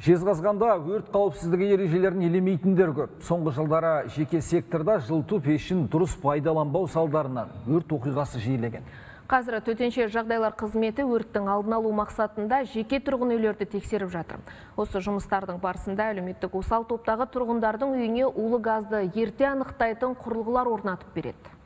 Жезғазғанда өрт қауіпсіздігі ережелерін елемейтіндер көп. Соңғы жылдары жеке секторда жылыту пешін дұрыс пайдаланбау салдарынан өрт оқиғасы жиілеген. Қазір төтенше жағдайлар қызметі өрттің алдын алу мақсатында жеке тұрғын үйлерді тексеріп жатыр. Осы жұмыстардың барысында әлеуметтік осал топтағы тұрғындардың үйіне улы газды ерте анықтайтын құрылғылар орнатып береді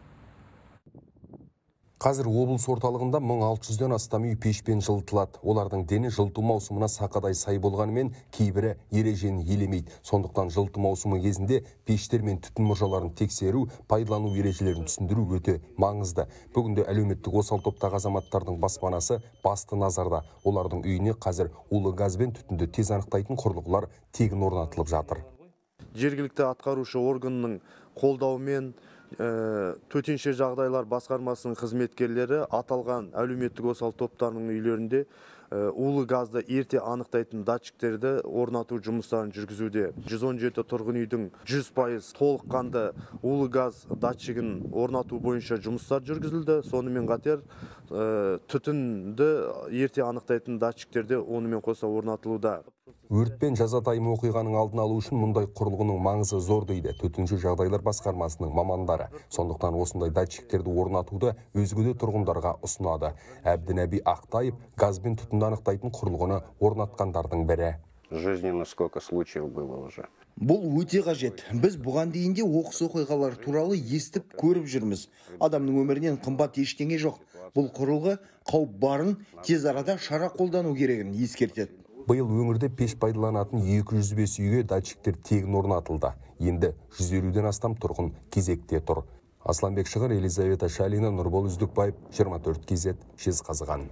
қазір облыс орталығында 1600-ден астам үй пешпен жылытылады олардың дені жылыту маусымына сақадай сай болғанымен кейбірі ережені елемейді сондықтан жылыту маусымы кезінде пештер мен түтін мұржаларын тексеру пайдалану ережелерін түсіндіру өте маңызды бүгінде әлеуметтік осал топтағы азаматтардың баспанасы басты назарда олардың үйіне қазір улы газ түтінді тез анықтайтын құрылғылар тегін орнатылып жатыр жергілікті атқарушы органның қолдауымен Э, төтенше жағдайлар басқармасының қызметкерлері аталған әлеуметтік осал топтарының үйлерінде э, улы газды ерте анықтайтын датчиктерді орнату жұмыстарын жүргізуде 117 тұрғын үйдің 100% толыққанды улы газ датчигін орнату бойынша жұмыстар жүргізілді сонымен қатер э, түтінді ерте анықтайтын датчиктерде онымен қоса орнатылуда өрт пен жазатайым оқиғаның алдын алу үшін мұндай құрылғының маңызы зор дейді төтенше жағдайлар басқармасының мамандары сондықтан осындай датчиктерді орнатуды өзге де тұрғындарға ұсынады әбдінәби ақтаев газбен бен түтінді анықтайтын құрылғыны орнатқандардың бірі жизненно сколько случаев было уже бұл өте қажет біз бұған дейін де оқыс оқиғалар туралы естіп көріп жүрміз адамның өмірінен қымбат ештеңе жоқ бұл құрылғы қауіп барын тез арада шара қолдану керегін ескертеді биыл өңірде пеш пайдаланатын 205 үйге датчиктер тегін орнатылды енді 150-ден астам тұрғын кезекте тұр асланбек шығыр елизавета шалина нұрбол үздікбаев 24 кезет шез қазыған.